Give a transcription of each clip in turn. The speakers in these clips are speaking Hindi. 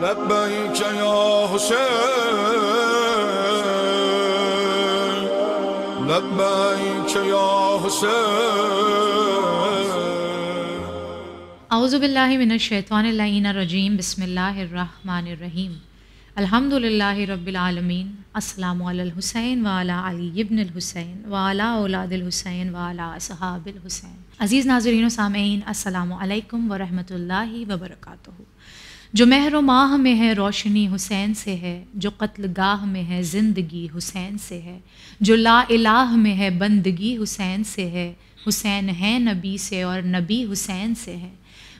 لبيك يا حسين لبيك يا حسين أعوذ بالله من الشيطان اللعين الرجيم بسم الله الرحمن الرحيم الحمد لله رب العالمين السلام على الحسين وعلى علي ابن الحسين وعلى اولاد الحسين وعلى اصحاب الحسين عزیز ناظرین و سامعین السلام علیکم ورحمۃ اللہ وبرکاتہ जो महर माह में है रोशनी हुसैन से है जो कत्ल गाह में है ज़िंदगी हुसैन से है जो ला इलाह में है बंदगी हुसैन से है हुसैन है नबी से और नबी हुसैन से है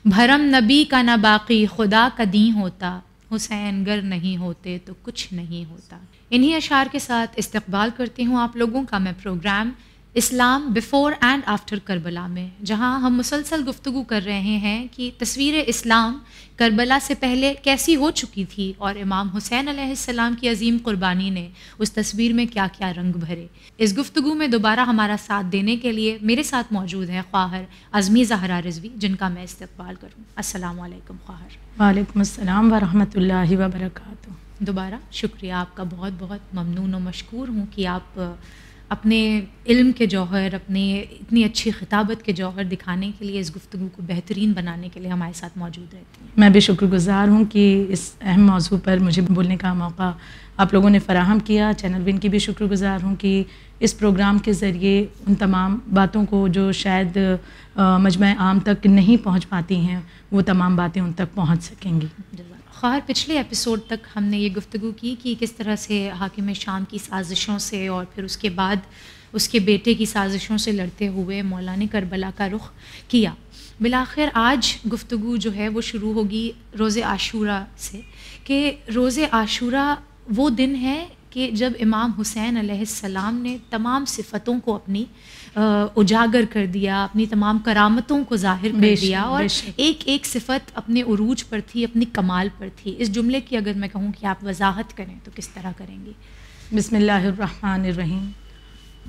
भरम नबी का ना बाकी खुदा कदी होता हुसैन गर नहीं होते तो कुछ नहीं होता इन्हीं अशार के साथ इस्तबाल करती हूँ आप लोगों का मैं प्रोग्राम इस्लाम बिफ़ोर एंड आफ्टर करबला में जहां हम मुसलसल गुफ्तु कर रहे हैं कि तस्वीर इस्लाम करबला से पहले कैसी हो चुकी थी और इमाम हुसैन आसमाम की अजीम कुर्बानी ने उस तस्वीर में क्या क्या रंग भरे इस गुफ्तु में दोबारा हमारा साथ देने के लिए मेरे साथ मौजूद है ख्वाहर अजमी जहरा रजवी जिनका मैं इस्तबाल करूँ असलकम ख्वाहर वालेकुम अस्सलाम वरहल वबरक दोबारा शुक्रिया आपका बहुत बहुत ममनून व मशहूर हूँ कि आप अपने इल्म के जौहर अपने इतनी अच्छी खिताबत के जौहर दिखाने के लिए इस गुफ्तु को बेहतरीन बनाने के लिए हमारे साथ मौजूद रहती हैं मैं भी शुक्रगुजार हूँ कि इस अहम मौजू पर मुझे बोलने का मौका आप लोगों ने फराहम किया चैनल विन की भी शुक्रगुजार हूँ कि इस प्रोग्राम के ज़रिए उन तमाम बातों को जो शायद मजमा आम तक नहीं पहुँच पाती हैं वो तमाम बातें उन तक पहुँच सकेंगी ख़ार पिछले एपिसोड तक हमने ये गुफ्तु की कि किस तरह से हाकिम शाम की साजिशों से और फिर उसके बाद उसके बेटे की साजिशों से लड़ते हुए मौला करबला का रुख किया बिलाखिर आज गुफ्तु जो है वो शुरू होगी रोज़ आशूरा से कि रोज़ आशूरा वो दिन है कि जब इमाम हुसैन सलाम ने तमाम सिफतों को अपनी उजागर कर दिया अपनी तमाम करामतों को जाहिर कर दिया और एक एक सिफत अपने उरूज पर थी अपनी कमाल पर थी इस जुमले की अगर मैं कहूँ कि आप वजाहत करें तो किस तरह करेंगी बसमीम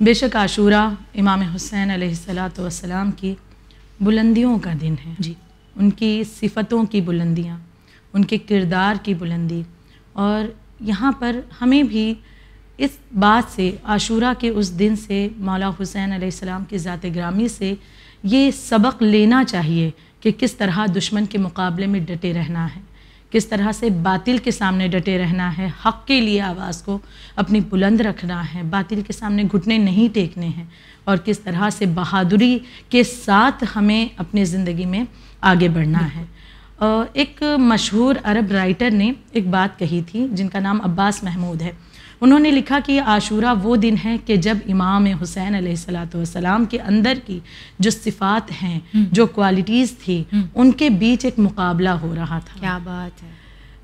बेशक आशूरा इमाम हुसैन सलाम की बुलंदियों का दिन है जी उनकी सिफतों की बुलंदियाँ उनके किरदार की बुलंदी और यहाँ पर हमें भी इस बात से आशूरा के उस दिन से मौला हुसैन आसमाम की ज़ात ग्रामी से ये सबक लेना चाहिए कि किस तरह दुश्मन के मुकाबले में डटे रहना है किस तरह से बातिल के सामने डटे रहना है हक़ के लिए आवाज़ को अपनी बुलंद रखना है बातिल के सामने घुटने नहीं टेकने हैं और किस तरह से बहादुरी के साथ हमें अपनी ज़िंदगी में आगे बढ़ना है एक मशहूर अरब राइटर ने एक बात कही थी जिनका नाम अब्बास महमूद है उन्होंने लिखा कि आशूरा वो दिन है कि जब इमाम हुसैन सलाम के अंदर की जो सिफात हैं हम्म। जो क्वालिटीज़ थी हम्म। उनके बीच एक मुकाबला हो रहा था क्या बात है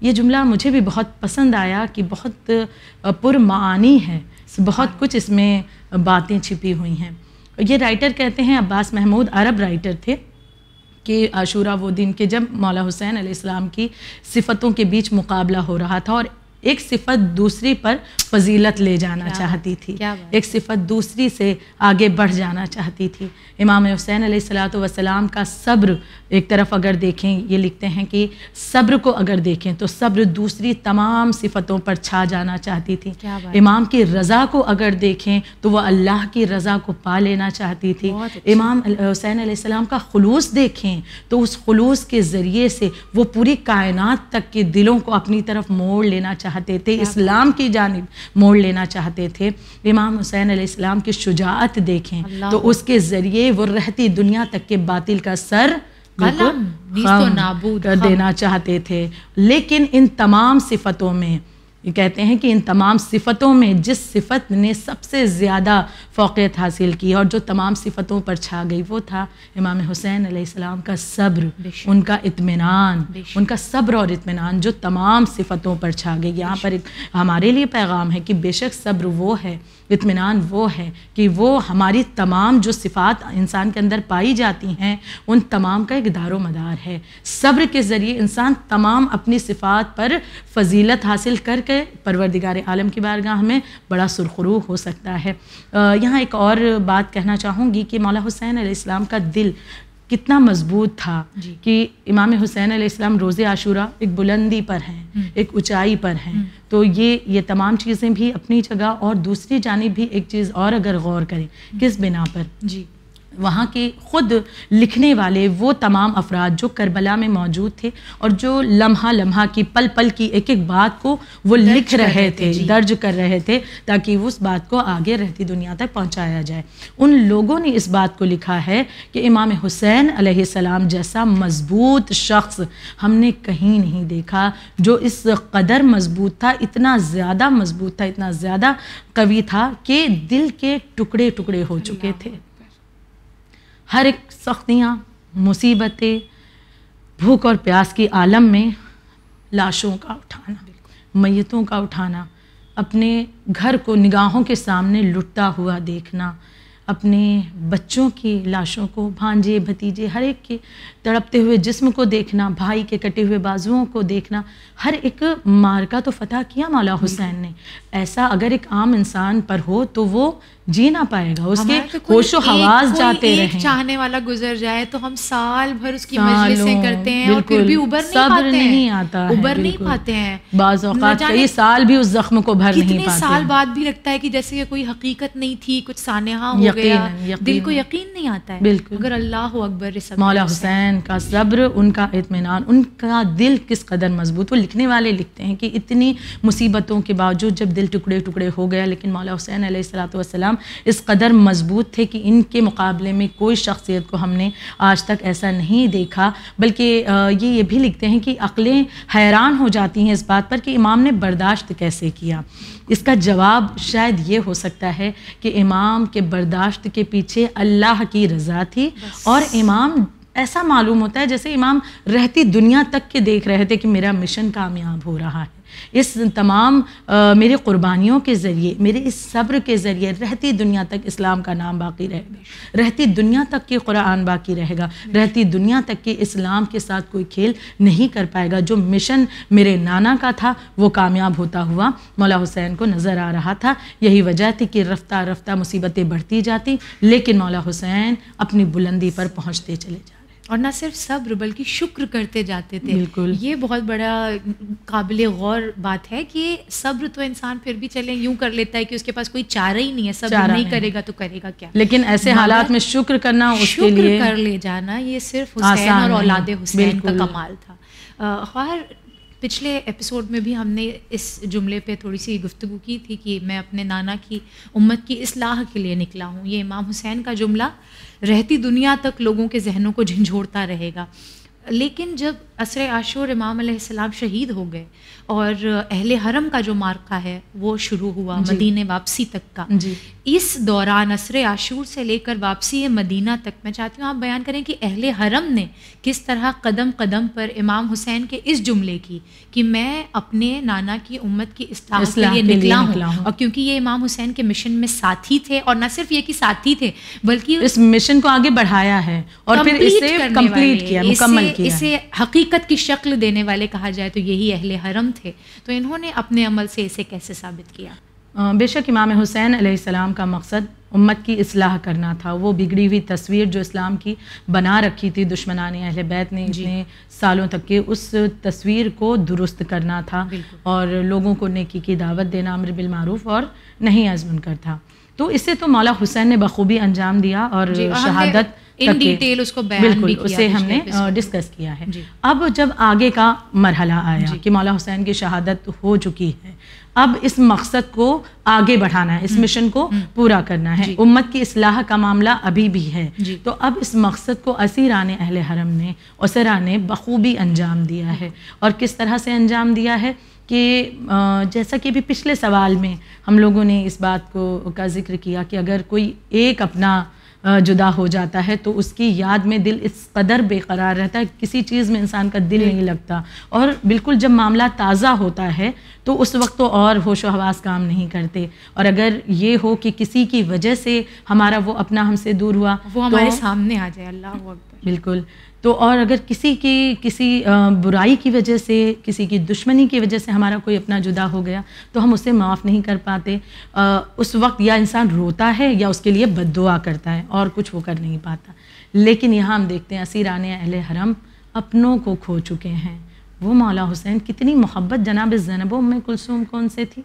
ये जुमला मुझे भी बहुत पसंद आया कि बहुत पुरमानी है बहुत हाँ। कुछ इसमें बातें छिपी हुई हैं ये राइटर कहते हैं अब्बास महमूद अरब राइटर थे कि आशूरा वो दिन के जब मौला हुसैन आसमाम की सिफतों के बीच मुकाबला हो रहा था और एक सिफत दूसरी पर फजीलत ले जाना चाहती थी एक सिफत दूसरी से आगे बढ़ जाना चाहती थी इमाम हुसैन सलाम का सब्र एक तरफ अगर देखें ये लिखते हैं कि सब्र को अगर देखें तो सब्र दूसरी तमाम सिफतों पर छा जाना चाहती थी इमाम की रज़ा को अगर देखें तो वह अल्लाह की रज़ा को पा लेना चाहती थी इमाम हुसैन सलाम का खलूस देखें तो उस खलूस के ज़रिए से वो पूरी कायनात तक के दिलों को अपनी तरफ मोड़ लेना चाहती चाहते थे इस्लाम की जानब मोड़ लेना चाहते थे इमाम हुसैन इस्लाम की शुजात देखें तो उसके ज़रिए वो रहती दुनिया तक के बातिल का सर तो नाबूद कर देना चाहते थे लेकिन इन तमाम सिफतों में ये कहते हैं कि इन तमाम सिफ़तों में जिस सिफत ने सबसे ज़्यादा फोकियत हासिल की और जो तमाम सिफ़तों पर छा गई वो था इमाम हुसैन आसमाम का सब्र उनका इतमान उनका सब्र और इतमान जो तमाम सिफ़तों पर छा गई यहाँ पर एक हमारे लिए पैगाम है कि बेशक सब्र वो है इतमान वो है कि वो हमारी तमाम जो सिफ़ात इंसान के अंदर पाई जाती हैं उन तमाम का एक दारो मदार है सब्र के ज़रिए इंसान तमाम अपनी सिफ़ात पर फजीलत हासिल कर कर है परवरदिगार आलम की बारगाह में बड़ा सुरखरू हो सकता है यहाँ एक और बात कहना चाहूँगी कि मौला हुसैन आलाम का दिल कितना मजबूत था कि इमाम हुसैन आलाम रोज़ आशूरा एक बुलंदी पर हैं हम्म। एक ऊंचाई पर हैं हम्म। तो ये ये तमाम चीज़ें भी अपनी जगह और दूसरी जानब भी एक चीज़ और अगर गौर करें हम्म। किस बिना पर जी वहाँ के ख़ुद लिखने वाले वो तमाम अफराद जो करबला में मौजूद थे और जो लम्हा लम्हा की पल पल की एक एक बात को वो लिख रहे थे दर्ज कर रहे थे ताकि उस बात को आगे रहती दुनिया तक पहुँचाया जाए उन लोगों ने इस बात को लिखा है कि इमाम हुसैन आसमाम जैसा मजबूत शख्स हमने कहीं नहीं देखा जो इस कदर मजबूत था इतना ज़्यादा मजबूत था इतना ज़्यादा कवि था कि दिल के टुकड़े टुकड़े हो चुके थे हर एक सख्तियाँ मुसीबतें भूख और प्यास के आलम में लाशों का उठाना मैतों का उठाना अपने घर को निगाहों के सामने लुटता हुआ देखना अपने बच्चों की लाशों को भांजे भतीजे हर एक के तड़पते हुए जिस्म को देखना भाई के कटे हुए बाजुओं को देखना हर एक मार का तो फतह किया मौला हुसैन ने ऐसा अगर एक आम इंसान पर हो तो वो जी ना पाएगा उसके तो होशो हवास जाते रहे चाहने वाला गुजर जाए तो हम साल भर उसकी मजलिसें करते हैं और फिर भी उबर नहीं पाते हैं नहीं आता उबर नहीं पाते हैं बाज कई साल भी उस जख्म को भर नहीं पाते साल बाद भी लगता है कि जैसे कोई हकीकत नहीं थी कुछ सानहा हो गया दिल को यकीन नहीं आता है बिल्कुल अगर अल्लाह अकबर मौला हुसैन उनका सब्र उनका इतमान उनका दिल किस कदर मजबूत वो लिखने वाले लिखते हैं कि इतनी मुसीबतों के बावजूद जब दिल टुकड़े टुकड़े हो गया लेकिन मौला हुसैन सलाम इस कदर मजबूत थे कि इनके मुकाबले में कोई शख्सियत को हमने आज तक ऐसा नहीं देखा बल्कि ये ये भी लिखते हैं कि अकलें हैरान हो जाती हैं इस बात पर कि इमाम ने बर्दाश्त कैसे किया इसका जवाब शायद ये हो सकता है कि इमाम के बर्दाश्त के पीछे अल्लाह की रज़ा थी और इमाम ऐसा मालूम होता है जैसे इमाम रहती दुनिया तक के देख रहे थे कि मेरा मिशन कामयाब हो रहा है इस तमाम आ, मेरे क़ुरबानियों के ज़रिए मेरे इस सब्र के ज़रिए रहती दुनिया तक इस्लाम का नाम बाकी रहेगा रहती दुनिया तक के कुरान बाकी रहेगा रहती दुनिया तक के इस्लाम के साथ कोई खेल नहीं कर पाएगा जो मिशन मेरे नाना का था वो कामयाब होता हुआ मौला हुसैन को नज़र आ रहा था यही वजह थी कि रफ्ता रफ्तार मुसीबतें बढ़ती जाती लेकिन मौला हुसैन अपनी बुलंदी पर पहुँचते चले जाते और ना सिर्फ सब्र बल्कि शुक्र करते जाते थे बिल्कुल ये बहुत बड़ा काबिल गौर बात है कि सब्र तो इंसान फिर भी चले यूं कर लेता है कि उसके पास कोई चारा ही नहीं है सब्र नहीं, नहीं करेगा तो करेगा क्या लेकिन ऐसे हालात में शुक्र करना उसके शुक्र लिए कर ले जाना ये सिर्फ हुसैन और औलाद हुसैन का कमाल था ख्वार पिछले एपिसोड में भी हमने इस जुमले पे थोड़ी सी गुफ्तु की थी कि मैं अपने नाना की उम्मत की इसलाह के लिए निकला हूँ ये इमाम हुसैन का जुमला रहती दुनिया तक लोगों के जहनों को झंझोड़ता रहेगा लेकिन जब असर आशूर इमाम सलाम शहीद हो गए और अहले हरम का जो मार्का है वो शुरू हुआ मदीने वापसी तक का इस दौरान असर आशूर से लेकर वापसी मदीना तक मैं चाहती हूँ आप बयान करें कि अहले हरम ने किस तरह कदम कदम पर इमाम हुसैन के इस जुमले की कि मैं अपने नाना की उम्मत की इस्लाम के लिए निकला हूँ और क्योंकि ये इमाम हुसैन के मिशन में साथी थे और न सिर्फ ये कि साथी थे बल्कि इस मिशन को आगे बढ़ाया है और फिर इसे कंप्लीट किया मुकम्मल किया इसे हकीकत की शक्ल देने वाले कहा जाए तो यही अहल हरम थे तो इन्होंने अपने अमल से इसे कैसे साबित किया बेशक इमाम हुसैन आसमाम का मकसद उम्मत की असलाह करना था वो बिगड़ी हुई तस्वीर जो इस्लाम की बना रखी थी दुश्मनान अहल बैत ने इतने सालों तक के उस तस्वीर को दुरुस्त करना था और लोगों को नेकी की दावत देना अमर बिलमूफ़ और नहीं आजमन कर था तो इससे तो मौला हुसैन ने बखूबी अंजाम दिया और शहादत इन डिटेल उसको बयान भी किया उसे हमने डिस्कस किया है अब जब आगे का मरहला आया कि मौला हुसैन की शहादत हो चुकी है अब इस मकसद को आगे बढ़ाना है इस मिशन हम्म। को हम्म। पूरा करना है उम्मत की असलाह का मामला अभी भी है तो अब इस मकसद को असीरान अहल हरम ने उसरा ने बखूबी अंजाम दिया है और किस तरह से अंजाम दिया है कि जैसा कि अभी पिछले सवाल में हम लोगों ने इस बात को का जिक्र किया कि अगर कोई एक अपना जुदा हो जाता है तो उसकी याद में दिल इस कदर बेकरार रहता है किसी चीज़ में इंसान का दिल नहीं लगता और बिल्कुल जब मामला ताज़ा होता है तो उस वक्त तो और होश हवास काम नहीं करते और अगर ये हो कि किसी की वजह से हमारा वो अपना हमसे दूर हुआ वो हमारे तो, सामने आ जाए अल्लाह बिल्कुल तो और अगर किसी की किसी बुराई की वजह से किसी की दुश्मनी की वजह से हमारा कोई अपना जुदा हो गया तो हम उसे माफ़ नहीं कर पाते उस वक्त या इंसान रोता है या उसके लिए बद करता है और कुछ वो कर नहीं पाता लेकिन यहाँ हम देखते हैं असीरान अहल हरम अपनों को खो चुके हैं वो मौला हुसैन कितनी मोहब्बत जनाब ज़नबों में कुलसूम कौन से थी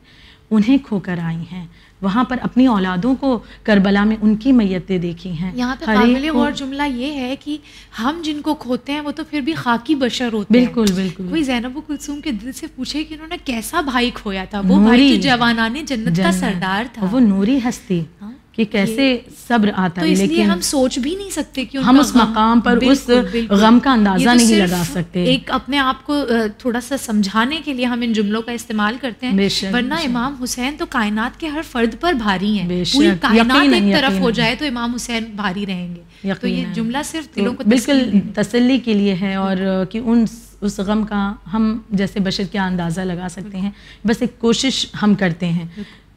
उन्हें खोकर आई हैं वहाँ पर अपनी औलादों को करबला में उनकी मैतें देखी हैं यहाँ पे काबिल और जुमला ये है कि हम जिनको खोते हैं वो तो फिर भी खाकी बशर होते बिल्कुल हैं। बिल्कुल बिल्कुल जैनब कुलसूम के दिल से पूछे कि उन्होंने कैसा भाई खोया था वो भाई तो जवाना ने जन्नत का सरदार था वो नूरी हस्ती हाँ। कि कैसे सब्र आता तो है लेकिन हम सोच भी नहीं सकते कि हम उस मकाम पर उस गम का अंदाज़ा तो नहीं लगा सकते एक अपने आप को थोड़ा सा समझाने के लिए हम इन जुमलों का इस्तेमाल करते हैं वरना इमाम हुसैन तो कायनात के हर फर्द पर भारी हैं पूरी कायनात एक तरफ हो जाए तो इमाम हुसैन भारी रहेंगे तो ये जुमला सिर्फ तो दिलों को बिल्कुल तसली के लिए है और कि उन उस गम का हम जैसे बशर क्या अंदाज़ा लगा सकते हैं बस एक कोशिश हम करते हैं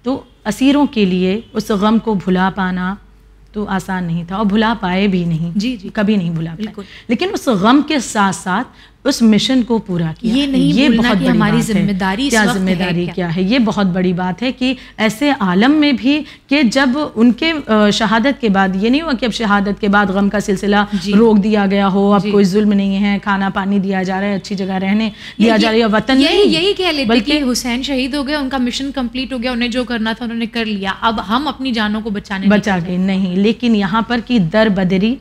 तो असीरों के लिए उस गम को भुला पाना तो आसान नहीं था और भुला पाए भी नहीं जी जी कभी नहीं भुला पाए लेकिन उस गम के साथ साथ उस मिशन को पूरा किया ये नहीं ये बहुत कि हमारी जिम्मेदारी क्या जिम्मेदारी क्या? क्या है ये बहुत बड़ी बात है कि ऐसे आलम में भी कि जब उनके शहादत के बाद ये नहीं हुआ कि अब शहादत के बाद गम का सिलसिला रोक दिया गया हो अब कोई जुल्म नहीं है खाना पानी दिया जा रहा है अच्छी जगह रहने दिया जा रहा है वतन यही यही कह लेते बल्कि हुसैन शहीद हो गया उनका मिशन कम्प्लीट हो गया उन्हें जो करना था उन्होंने कर लिया अब हम अपनी जानों को बचाने बचा के नहीं लेकिन यहाँ पर की दर बदरी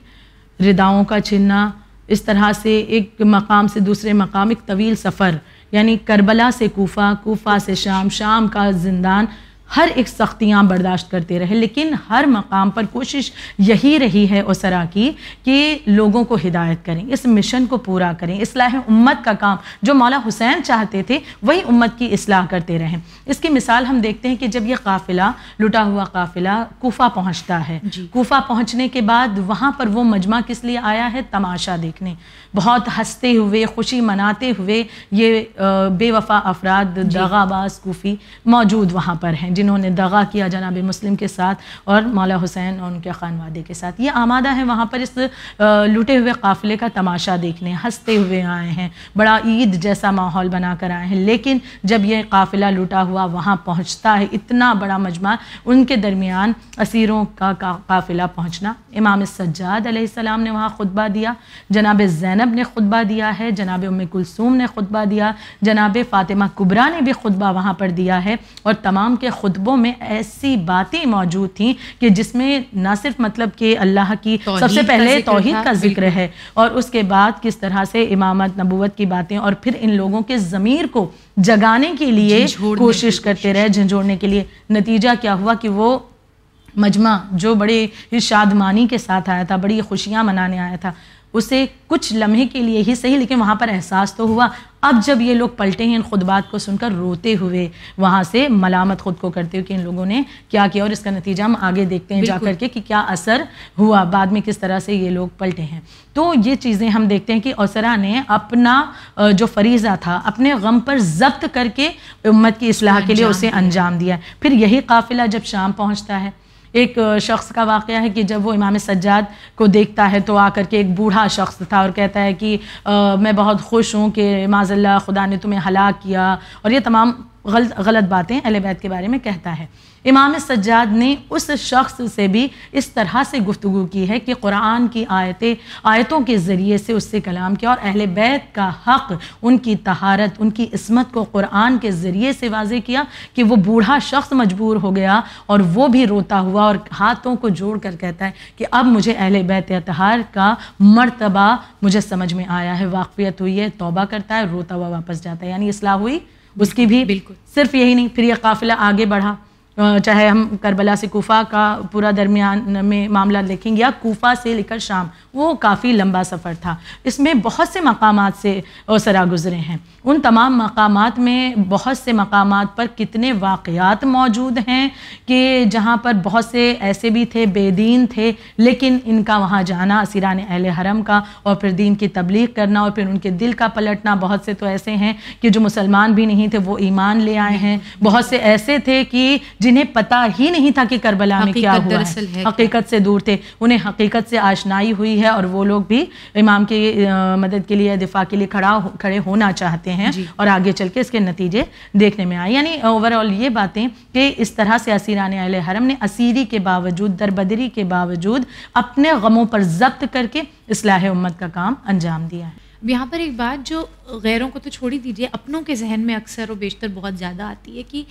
रिदाओं का चिन्ना इस तरह से एक मकाम से दूसरे मकाम एक तवील सफ़र यानी करबला से कोफ़ा कोफ़ा से शाम शाम का जिंदान हर एक सख्तियाँ बर्दाश्त करते रहे लेकिन हर मकाम पर कोशिश यही रही है उसरा की कि लोगों को हिदायत करें इस मिशन को पूरा करें इसलाह उम्मत का काम जो मौला हुसैन चाहते थे वही उम्मत की असलाह करते रहें इसकी मिसाल हम देखते हैं कि जब यह काफ़िला लुटा हुआ काफ़िला कोफा पहुँचता है कोफा पहुँचने के बाद वहाँ पर वो मजमा किस लिए आया है तमाशा देखने बहुत हंसते हुए खुशी मनाते हुए ये बेवफा अफराद दगाबाज कोफ़ी मौजूद वहाँ पर हैं जिन्होंने दगा किया जनाब मुस्लिम के साथ और मौला हुसैन और उनके खानवादे के साथ ये आमादा है वहाँ पर इस लूटे हुए काफ़िले का तमाशा देखने हंसते हुए आए हैं बड़ा ईद जैसा माहौल बना कर आए हैं लेकिन जब यह काफ़िला लुटा हुआ वहाँ पहुँचता है इतना बड़ा मजमा उनके दरमियान असीरों का काफ़िला पहुँचना इमाम सज्जाद ने वहाँ खुतबा दिया जनाब ज़ैनब ने खुतबा दिया है जनाब उम कुलसूम ने खुतबा दिया जनाब फ़ातिमा कुबरा ने भी खुतबा वहाँ पर दिया है और तमाम के खुद खुतबों में ऐसी बातें मौजूद थी कि जिसमें ना सिर्फ मतलब कि अल्लाह की सबसे पहले तोहद का जिक्र है और उसके बाद किस तरह से इमामत नबूत की बातें और फिर इन लोगों के ज़मीर को जगाने के लिए कोशिश करते रहे झंझोड़ने के लिए नतीजा क्या हुआ कि वो मजमा जो बड़े शादमानी के साथ आया था बड़ी खुशियाँ मनाने आया था उसे कुछ लम्हे के लिए ही सही लेकिन वहाँ पर एहसास तो हुआ अब जब ये लोग पलटे हैं इन खुदबात को सुनकर रोते हुए वहाँ से मलामत खुद को करते हुए कि इन लोगों ने क्या किया और इसका नतीजा हम आगे देखते हैं जाकर के कि क्या असर हुआ बाद में किस तरह से ये लोग पलटे हैं तो ये चीज़ें हम देखते हैं कि औसरा ने अपना जो फरीज़ा था अपने गम पर जब्त करके उम्मत की असलाह के लिए उसे अंजाम दिया फिर यही काफिला जब शाम पहुँचता है एक शख्स का वाक़ है कि जब वो इमाम सज्जाद को देखता है तो आकर के एक बूढ़ा शख्स था और कहता है कि आ, मैं बहुत खुश हूँ कि माजल्ला खुदा ने तुम्हें हलाक किया और ये तमाम गलत गलत बातें अलबैत के बारे में कहता है इमाम सज्जाद ने उस शख्स से भी इस तरह से गुफ्तु की है कि कुरान की आयतें आयतों के ज़रिए से उससे कलाम किया और अहल बैत का हक़ उनकी तहारत उनकी इसमत को कुरान के ज़रिए से वाजे किया कि वो बूढ़ा शख्स मजबूर हो गया और वो भी रोता हुआ और हाथों को जोड़ कर कहता है कि अब मुझे अहल बैत अतहार का मरतबा मुझे समझ में आया है वाकफियत हुई है तोबा करता है रोता हुआ वापस जाता है यानी इसलाह हुई उसकी भी बिल्कुल सिर्फ यही नहीं फिर यह काफिला आगे बढ़ा चाहे हम करबला से कोफ़ा का पूरा दरमियान में मामला देखेंगे या कोफ़ा से लेकर शाम वो काफ़ी लंबा सफ़र था इसमें बहुत से मकाम से सरा गुज़रे हैं उन तमाम मकाम में बहुत से मकाम पर कितने वाक़ात मौजूद हैं कि जहाँ पर बहुत से ऐसे भी थे बेदीन थे लेकिन इनका वहाँ जाना असीरान अहल हरम का और फिर दीन की तबलीग करना और फिर उनके दिल का पलटना बहुत से तो ऐसे हैं कि जो मुसलमान भी नहीं थे वो ईमान ले आए हैं बहुत से ऐसे थे कि जिन्हें पता ही नहीं था कि करबला में क्या हुआ है।, है हकीकत से दूर थे उन्हें हकीकत से आशनाई हुई है और वो लोग भी इमाम की मदद के लिए दिफा के लिए खड़ा खड़े होना चाहते हैं और आगे चल के इसके नतीजे देखने में आए यानी ओवरऑल ये बातें कि इस तरह से असीरान अल हरम ने असीरी के बावजूद दरबदरी के बावजूद अपने गमों पर जब्त करके इसलाह उम्मत का काम अंजाम दिया है यहाँ पर एक बात जो गैरों को तो छोड़ ही दीजिए अपनों के जहन में अक्सर और बेशतर बहुत ज़्यादा आती है कि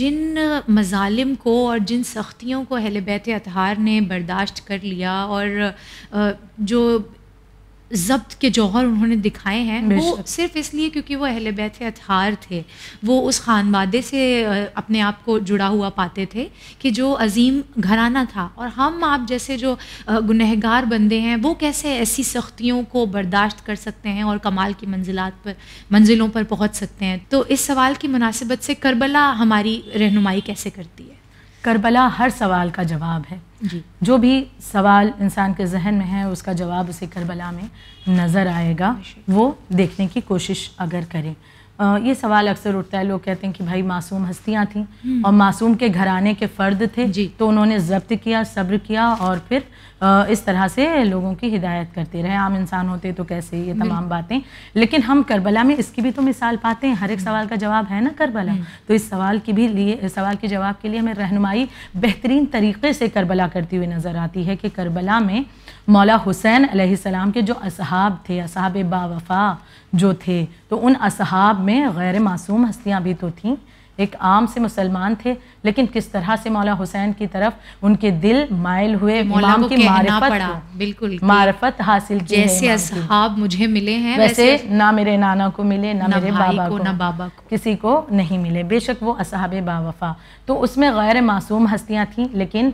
जिन मजालिम को और जिन सख्तियों को अहल बैत अतहार ने बर्दाश्त कर लिया और जो जब्त के जौहर उन्होंने दिखाए हैं वो सिर्फ इसलिए क्योंकि वो अहल बैत अतहार थे वो उस खानवादे से अपने आप को जुड़ा हुआ पाते थे कि जो अजीम घराना था और हम आप जैसे जो गुनहगार बंदे हैं वो कैसे ऐसी सख्तियों को बर्दाश्त कर सकते हैं और कमाल की मंजिलात पर मंजिलों पर पहुँच सकते हैं तो इस सवाल की मुनासिबत से करबला हमारी रहनुमाई कैसे करती है करबला हर सवाल का जवाब है जी जो भी सवाल इंसान के जहन में है उसका जवाब उसे करबला में नज़र आएगा वो देखने की कोशिश अगर करें आ, ये सवाल अक्सर उठता है लोग कहते हैं कि भाई मासूम हस्तियाँ थीं हम्म। और मासूम के घराने के फ़र्द थे तो उन्होंने जब्त किया सब्र किया और फिर इस तरह से लोगों की हिदायत करते रहे आम इंसान होते तो कैसे ये तमाम बातें लेकिन हम करबला में इसकी भी तो मिसाल पाते हैं हर एक हम्म। सवाल का जवाब है ना करबला हम्म। तो इस सवाल की भी लिए सवाल के जवाब के लिए हमें रहनुमाई बेहतरीन तरीके से करबला करती हुई नज़र आती है कि करबला में मौला हुसैन सलाम के जो असहाब थे असहाब बा जो थे तो उन असहाब में गैर मासूम हस्तियाँ भी तो थीं एक आम से मुसलमान थे लेकिन किस तरह से मौला हुसैन की तरफ उनके दिल मायल हुए इमाम की मारफत बिल्कुल मारफत हासिल जैसे असहाब मुझे मिले हैं वैसे, वैसे ना मेरे नाना को मिले ना, ना मेरे बाबा को, को ना बाबा को किसी को नहीं मिले बेशक वो असहाब बावफा तो उसमें गैर मासूम हस्तियाँ थीं लेकिन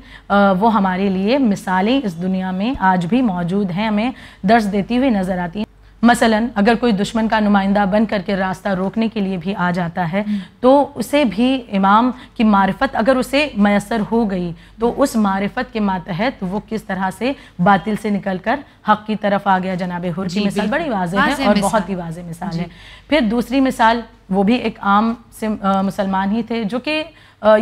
वो हमारे लिए मिसालें इस दुनिया में आज भी मौजूद हैं हमें दर्ज देती हुई नज़र आती हैं मसलन अगर कोई दुश्मन का नुमाइंदा बन करके रास्ता रोकने के लिए भी आ जाता है हम्म। तो उसे भी इमाम की मारफत अगर उसे मैसर हो गई तो उस मारफत के मातहत वो किस तरह से बातिल से निकल कर हक की तरफ आ गया जनाब हुर की मिसाल बड़ी वाज है और बहुत ही वाज मिसाल है फिर दूसरी मिसाल वो भी एक आम से मुसलमान ही थे जो कि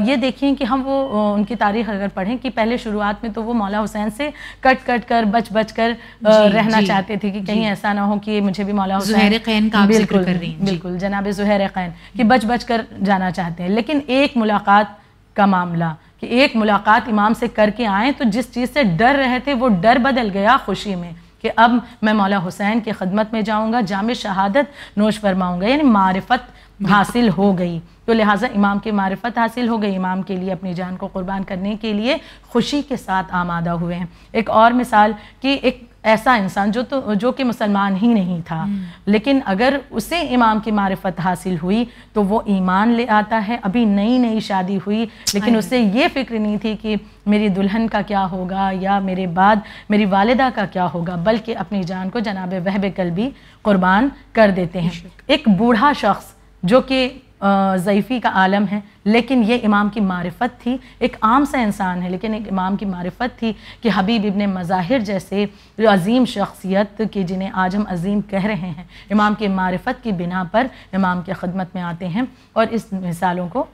ये देखें कि हम वो उनकी तारीख अगर पढ़ें कि पहले शुरुआत में तो वो मौला हुसैन से कट कट कर बच बच कर जी, रहना जी, चाहते थे कि कहीं ऐसा ना हो कि मुझे भी मौला हुसैन का बिल्कुल कर रही बिल्कुल जनाब जहर कैन कि बच बच कर जाना चाहते हैं लेकिन एक मुलाकात का मामला कि एक मुलाकात इमाम से करके आए तो जिस चीज़ से डर रहे थे वो डर बदल गया खुशी में कि अब मैं मौला हुसैन की खदमत में जाऊँगा जाम शहादत नोश फरमाऊँगा यानी मारफत हासिल हो गई तो लिहाजा इमाम की मारफत हासिल हो गई इमाम के लिए अपनी जान को कुर्बान करने के लिए खुशी के साथ आमादा हुए हैं एक और मिसाल कि एक ऐसा इंसान जो तो जो कि मुसलमान ही नहीं था हम्म। लेकिन अगर उसे इमाम की मारफत हासिल हुई तो वो ईमान ले आता है अभी नई नई शादी हुई लेकिन उसे ये फिक्र नहीं थी कि मेरी दुल्हन का क्या होगा या मेरे बाद मेरी वालदा का क्या होगा बल्कि अपनी जान को जनाब वहब कल भी कुर्बान कर देते हैं एक बूढ़ा शख्स जो कि ज़यफ़ी का आलम है लेकिन ये इमाम की मारफत थी एक आम सा इंसान है लेकिन एक इमाम की मारफत थी कि हबीब इबन मज़ाहिर जैसे अजीम शख्सियत के जिन्हें आज हम अजीम कह रहे हैं इमाम की मारफत की बिना पर इमाम की खदमत में आते हैं और इस मिसालों को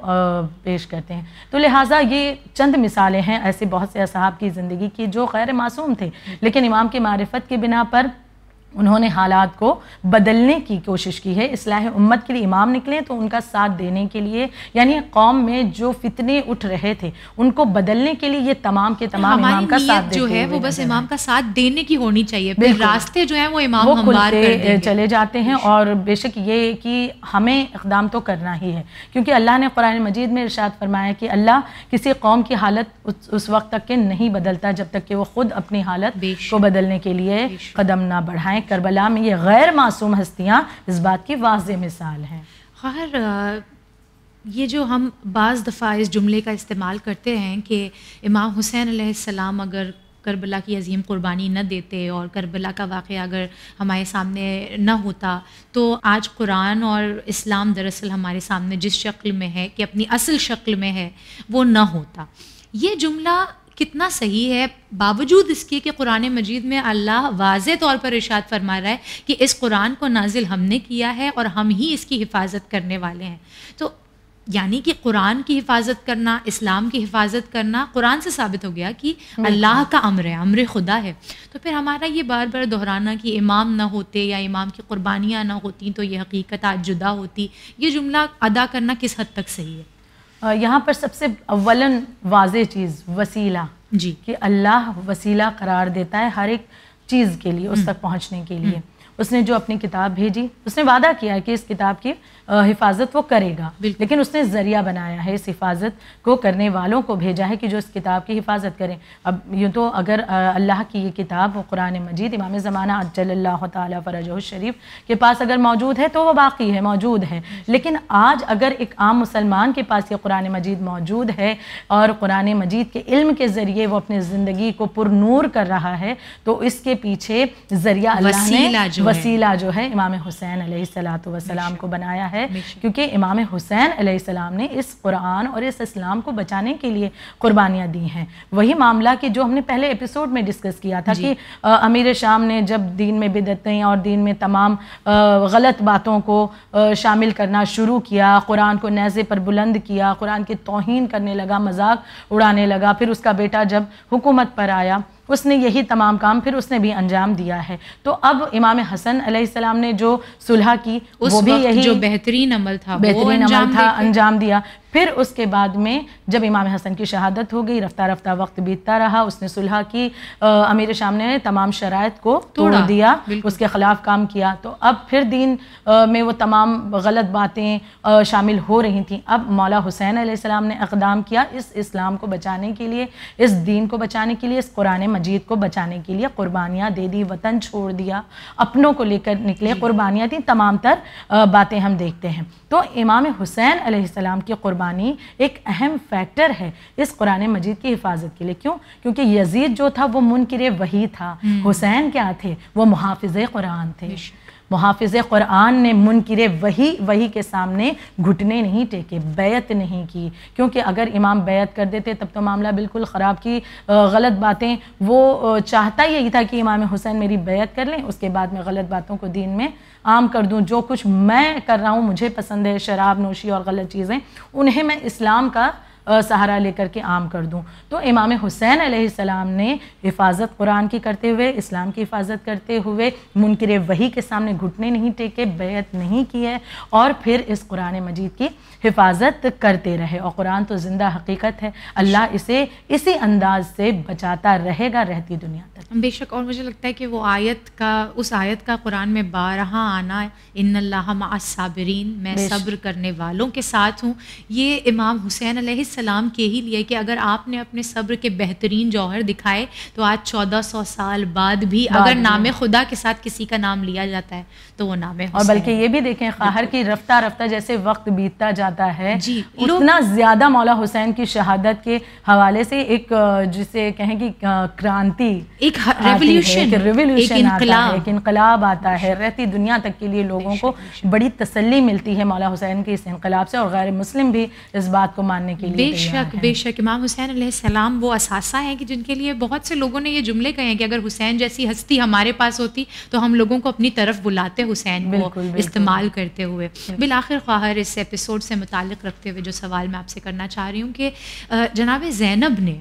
पेश करते हैं तो लिहाजा ये चंद मिसालें हैं ऐसे बहुत से असहाब की ज़िंदगी की जो गैर मासूम थे लेकिन इमाम की मारफत की बिना पर उन्होंने हालात को बदलने की कोशिश की है इसलाह उम्मत के लिए इमाम निकले तो उनका साथ देने के लिए यानी कौम में जो फितने उठ रहे थे उनको बदलने के लिए ये तमाम के तमाम इमाम का साथ जो है वो बस इमाम का साथ देने की होनी चाहिए रास्ते जो है वो इमाम वो खुलते चले जाते हैं और बेशक ये कि हमें इकदाम तो करना ही है क्योंकि अल्लाह ने कुरान मजीद में इर्शाद फरमाया कि अल्लाह किसी कौम की हालत उस वक्त तक के नहीं बदलता जब तक कि वो खुद अपनी हालत को बदलने के लिए कदम ना बढ़ाएं करबला में ये गैर मासूम हस्तियाँ इस बात की वाज मिसाल हैं खैर ये जो हम बाज़ दफ़ा इस जुमले का इस्तेमाल करते हैं कि इमाम हुसैन सलाम अगर करबला की अजीम कुर्बानी न देते और करबला का वाक़ अगर हमारे सामने न होता तो आज कुरान और इस्लाम दरअसल हमारे सामने जिस शक्ल में है कि अपनी असल शक्ल में है वो न होता ये जुमला कितना सही है बावजूद इसके कि कुरान मजीद में अल्लाह वाज तौर पर इर्शाद फरमा रहा है कि इस कुरान को नाजिल हमने किया है और हम ही इसकी हिफाजत करने वाले हैं तो यानी कि कुरान की हिफाजत करना इस्लाम की हिफाजत करना कुरान से साबित हो गया कि अल्लाह का अम्र है अम्र खुदा है तो फिर हमारा ये बार बार दोहराना कि इमाम ना होते या इमाम की कुर्बानियाँ ना होती तो ये हकीकत आज जुदा होती ये जुमला अदा करना किस हद तक सही है यहाँ पर सबसे अवलन वाज चीज़ वसीला जी कि अल्लाह वसीला करार देता है हर एक चीज़ के लिए उस हम्म। तक पहुँचने के लिए उसने जो अपनी किताब भेजी उसने वादा किया है कि इस किताब की हिफाजत वो करेगा लेकिन उसने ज़रिया बनाया है इस हिफाजत को करने वालों को भेजा है कि जो इस किताब की हिफाजत करें अब यूँ तो अगर अल्लाह की ये किताब कुरान मजीद इमाम ज़माना अजल्ला तरज शरीफ के पास अगर मौजूद है तो वह बाकी है मौजूद है लेकिन आज अगर एक आम मुसलमान के पास ये कुरान मजीद मौजूद है और कुरान मजीद के इल्म के ज़रिए वो अपनी ज़िंदगी को पुरनूर कर रहा है तो इसके पीछे ज़रिया अल्लाह ने हम्म। वसीला जो है इमाम हुसैन सलाम को बनाया है क्योंकि इमाम हुसैन सलाम ने इस कुरान और इस इस्लाम को बचाने के लिए कुर्बानियाँ दी हैं वही मामला कि जो हमने पहले एपिसोड में डिस्कस किया था कि अमीर शाम ने जब दीन में बिदतें और दीन में तमाम गलत बातों को शामिल करना शुरू किया कुरान को नज़े पर बुलंद किया कुरान की तोहन करने लगा मजाक उड़ाने लगा फिर उसका बेटा जब हुकूमत पर आया उसने यही तमाम काम फिर उसने भी अंजाम दिया है तो अब इमाम हसन सलाम ने जो सुलह की उस वो भी यही जो बेहतरीन अमल था बेहतरीन अमल था अंजाम दिया फिर उसके बाद में जब इमाम हसन की शहादत हो गई रफ़्तार रफ्तार वक्त बीतता रहा उसने सुलह की अमीर शाम ने तमाम शराय को तोड़ दिया उसके ख़िलाफ़ काम किया तो अब फिर दिन में वो तमाम गलत बातें शामिल हो रही थी अब मौला हुसैन आसमाम ने अकदाम किया इस इस्लाम को बचाने के लिए इस दीन को बचाने के लिए इस कुरान मजीद को बचाने के लिए कुर्बानियाँ दे दी वतन छोड़ दिया अपनों को लेकर निकले कुर्बानियाँ थी तमाम तर बातें हम देखते हैं तो इमाम हुसैन आसमाम की कुर्बानी ज़बानी एक अहम फैक्टर है इस कुरान मजीद की हिफाजत के लिए क्यों क्योंकि यजीद जो था वो मुनकर वही था हम्म। हुसैन क्या थे वो मुहाफ़ कुरान थे मुहाफ़ क़ुरान ने मुनकर वही वही के सामने घुटने नहीं टेके बैत नहीं की क्योंकि अगर इमाम बैत कर देते तब तो मामला बिल्कुल ख़राब की गलत बातें वो चाहता यही था कि इमाम हुसैन मेरी बैत कर लें उसके बाद मैं गलत बातों को दीन में आम कर दूं जो कुछ मैं कर रहा हूँ मुझे पसंद है शराब नोशी और गलत चीज़ें उन्हें मैं इस्लाम का सहारा लेकर के आम कर दूँ तो इमाम हुसैन आसमाम ने हिफाजत कुरान की करते हुए इस्लाम की हिफाजत करते हुए मुनकर वही के सामने घुटने नहीं टेके बैत नहीं की है और फिर इस कुरान मजीद की हिफाजत करते रहे और कुरान तो ज़िंदा हकीकत है अल्लाह इसे इसी अंदाज से बचाता रहेगा रहती दुनिया तक बेशक और मुझे लगता है कि वो आयत का उस आयत का कुरान में बारहा आना इन साबरीन मैं सब्र करने वालों के साथ हूँ ये इमाम हुसैन सलाम के ही लिए कि अगर आपने अपने सब्र के बेहतरीन जौहर दिखाए तो आज चौदह सौ साल बाद भी बाद अगर नाम खुदा के साथ किसी का नाम लिया जाता है तो वो नाम और बल्कि ये भी देखें कहर की रफ्ता रफ्ता जैसे वक्त बीतता जाता है जी उतना ज़्यादा मौला हुसैन की शहादत के हवाले से एक जिसे कहें कि क्रांति एक रेवोल्यूशन रेवोल्यूशन एक इनकलाब आता है रहती दुनिया तक के लिए लोगों को बड़ी तसली मिलती है मौला हुसैन के इस इनकलाब से और गैर मुस्लिम भी इस बात को मानने के लिए बेशक बेशक इमाम हुसैन सलाम वो असासा हैं कि जिनके लिए बहुत से लोगों ने ये जुमले कहे हैं कि अगर हुसैन जैसी हस्ती हमारे पास होती तो हम लोगों को अपनी तरफ बुलाते हुसैन को इस्तेमाल करते हुए बिल आखिर ख्वाहर इस एपिसोड से मुतल रखते हुए जो सवाल मैं आपसे करना चाह रही हूँ कि जनाब जैनब ने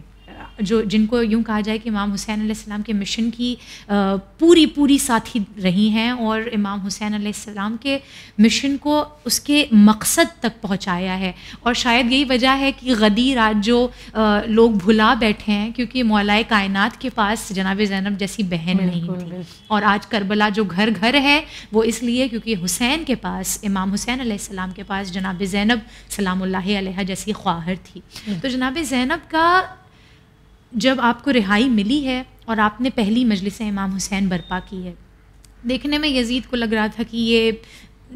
जो जिनको यूँ कहा जाए कि इमाम हुसैन आसमाम के मिशन की पूरी पूरी साथी रही हैं और इमाम हुसैन आसमाम के मिशन को उसके मकसद तक पहुँचाया है और शायद यही वजह है कि गदीर आज जो लोग भुला बैठे हैं क्योंकि मौलाए कायन के पास जनाब जैनब जैसी बहन नहीं थी और आज करबला जो घर घर है वो इसलिए क्योंकि हुसैन के पास इमाम हुसैन आसमाम के पास जनाब जैनब सलाम जैसी ख्वाहर थी हम्म। तो जनाब जैनब का जब आपको रिहाई मिली है और आपने पहली मजलिस इमाम हुसैन बर्पा की है देखने में यजीद को लग रहा था कि ये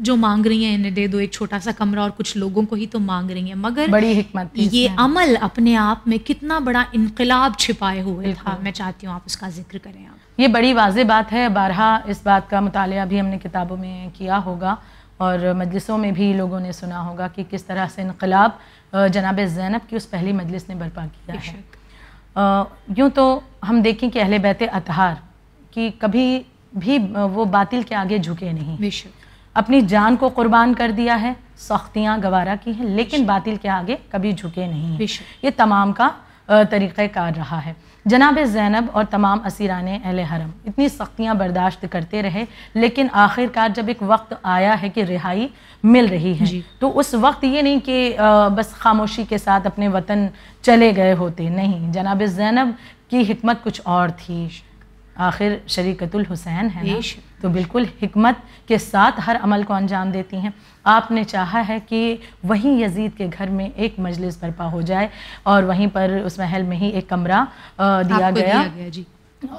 जो मांग रही हैं इन्हें दे दो एक छोटा सा कमरा और कुछ लोगों को ही तो मांग रही हैं मगर बड़ी हिकमत ये अमल अपने आप में कितना बड़ा इनकलाब छिपाए हुए था मैं चाहती हूँ आप उसका जिक्र करें आप ये बड़ी वाज बात है बारह इस बात का मुताल भी हमने किताबों में किया होगा और मजलिसों में भी लोगों ने सुना होगा कि किस तरह से इनकलाब जनाब जैनब की उस पहली मजलिस ने बर्पा किया है यूँ तो हम देखें कि अहल बैत अतहार कि कभी भी वो बातिल के आगे झुके नहीं अपनी जान को कुर्बान कर दिया है सख्तियाँ गवारा की हैं लेकिन बातिल के आगे कभी झुके नहीं ये तमाम का तरीक़ार रहा है जनाब ज़ैनब और तमाम असीरान अहल हरम इतनी सख्तियाँ बर्दाश्त करते रहे लेकिन आखिरकार जब एक वक्त आया है कि रिहाई मिल रही है तो उस वक्त ये नहीं कि बस खामोशी के साथ अपने वतन चले गए होते नहीं जनाब ज़ैनब की हमत कुछ और थी आखिर शरीकतुल हुसैन है ना? तो बिल्कुल हमत के साथ हर अमल को अंजाम देती हैं आपने चाहा है कि वहीं यजीद के घर में एक मजलिस बर्पा हो जाए और वहीं पर उस महल में ही एक कमरा दिया गया, दिया गया जी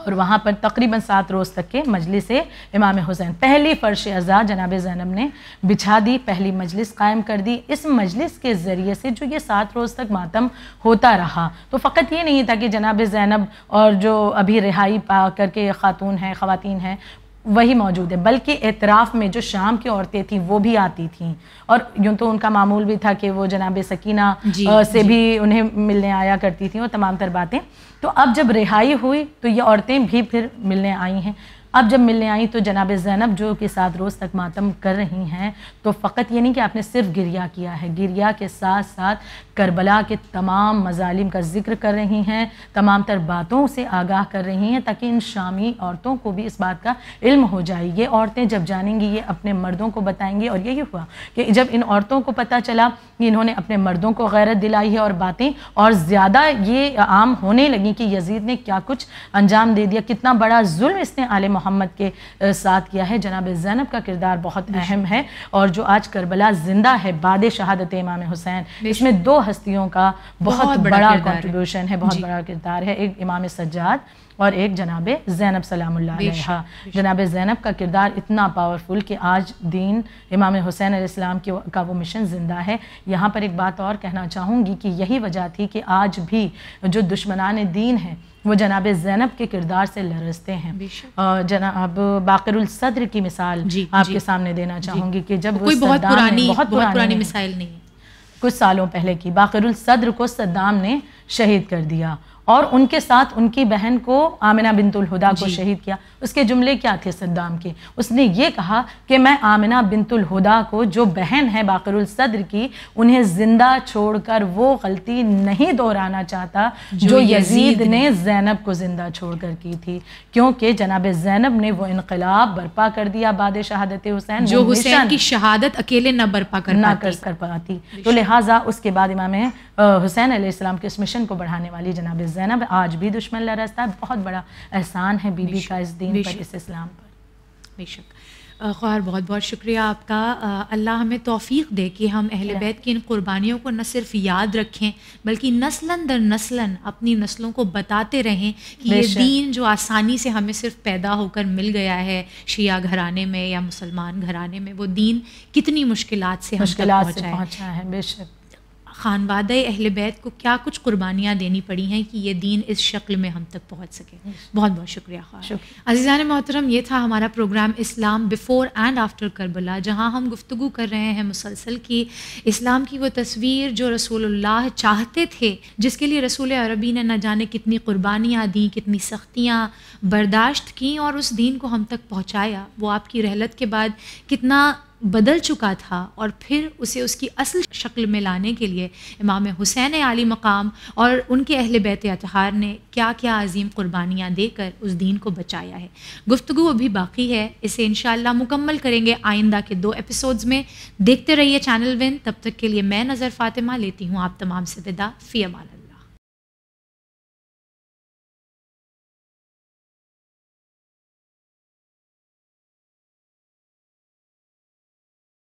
और वहाँ पर तकरीबन सात रोज़ तक के मजलिस इमाम हुसैन पहली फ़र्श अज़ा जनाब जैनब ने बिछा दी पहली मजलिस कायम कर दी इस मजलिस के ज़रिए से जो ये सात रोज़ तक मातम होता रहा तो फ़कत ये नहीं था कि जनाब जैनब और जो अभी रिहाई पा करके ख़ातून हैं ख़वान हैं वही मौजूद है बल्कि एतराफ़ में जो शाम की औरतें थीं वो भी आती थीं और यूं तो उनका मामूल भी था कि वो जनाब सकीना जी, से जी. भी उन्हें मिलने आया करती थीं और तमाम तर बातें तो अब जब रिहाई हुई तो ये औरतें भी फिर मिलने आई हैं अब जब मिलने आई तो जनाब ज़ैनब जो कि सात रोज़ तक मातम कर रही हैं तो फ़कत ये नहीं कि आपने सिर्फ गिरिया किया है गिरिया के साथ साथ करबला के तमाम मजालिम का जिक्र कर रही हैं तमाम तर बातों से आगाह कर रही हैं ताकि इन शामी औरतों को भी इस बात का इल्म हो जाए ये औरतें जब जानेंगी ये अपने मर्दों को बताएंगी और यही हुआ कि जब इन औरतों को पता चला कि इन्होंने अपने मर्दों को गैरत दिलाई है और बातें और ज़्यादा ये आम होने लगी कि यजीद ने क्या कुछ अंजाम दे दिया कितना बड़ा जुल्म इसने आलम मोहम्मद के साथ किया है जनाब जैनब का किरदार बहुत अहम है और जो आज करबला जिंदा है बाद शहादत इमाम हुसैन इसमें दो हस्तियों का बहुत, बहुत बड़ा कंट्रीब्यूशन है बहुत बड़ा किरदार है एक इमाम सज्जाद और एक जनाब ज़ैनब सलाम जनाब ज़ैनब का किरदार इतना पावरफुल कि आज दीन इमाम हुसैन इस्लाम के का वो मिशन ज़िंदा है यहाँ पर एक बात और कहना चाहूँगी कि यही वजह थी कि आज भी जो दुश्मनान दीन हैं वो जनाब ज़ैनब के किरदार से लरसते हैं जनाब बाकर सदर की मिसाल जी, आपके जी, सामने देना चाहूँगी कि जब कोई बहुत पुरानी बहुत पुरानी, पुरानी मिसाइल नहीं कुछ सालों पहले की बाकर सदर को सद्दाम ने शहीद कर दिया और उनके साथ उनकी बहन को आमिना बिनतुल हुदा को शहीद किया उसके जुमले क्या थे सद्दाम के उसने ये कहा कि मैं आमिना बिनतुल हुदा को जो बहन है बाकरुल सदर की उन्हें ज़िंदा छोड़कर वो गलती नहीं दोहराना चाहता जो, जो यजीद ने जैनब को ज़िंदा छोड़कर की थी क्योंकि जनाब जैनब ने वो इनकलाब बर्पा कर दिया बाद शहादत हुसैन जो हुसैन की शहादत अकेले ना बर्पा कर ना कर, कर पाती तो लिहाजा उसके बाद इमाम हुसैन के इस मिशन को बढ़ाने वाली जनाब जैन ज़ैनब आज भी दुश्मन लरसता है बहुत बड़ा एहसान है बीबी का इस दिन पर इस इस्लाम पर बेशक ख्वार बहुत बहुत शुक्रिया आपका अल्लाह हमें तोफ़ी दे कि हम अहल बैत की इन कुर्बानियों को न सिर्फ याद रखें बल्कि नस्लन दर नस्लन अपनी नस्लों को बताते रहें कि ये दीन जो आसानी से हमें सिर्फ पैदा होकर मिल गया है शिया घराने में या मुसलमान घराने में वो दीन कितनी मुश्किल से हम पहुँचा है, है बेशक खानवाद अहल बैत को क्या कुछ कुर्बानियाँ देनी पड़ी हैं कि ये दीन इस शक्ल में हम तक पहुँच सके बहुत बहुत शुक्रिया खान अजीज़ान मोहतरम ये था हमारा प्रोग्राम इस्लाम बिफ़ोर एंड आफ्टर करबला जहाँ हम गुफ्तु कर रहे हैं मुसलसल की इस्लाम की वो तस्वीर जो रसूलुल्लाह चाहते थे जिसके लिए रसूल अरबी ने न जाने कितनी कुर्बानियाँ दी कितनी सख्तियाँ बर्दाश्त की और उस दीन को हम तक पहुँचाया वो आपकी रहलत के बाद कितना बदल चुका था और फिर उसे उसकी असल शक्ल में लाने के लिए इमाम हुसैन आली मकाम और उनके अहल बैत अतहार ने क्या क्या अजीम कुर्बानियाँ देकर उस दीन को बचाया है गुफ्तु अभी बाकी है इसे इन मुकम्मल करेंगे आइंदा के दो एपिसोड्स में देखते रहिए चैनल विन तब तक के लिए मैं नज़र फ़ातिमा लेती हूँ आप तमाम से विदा फ़ी अमान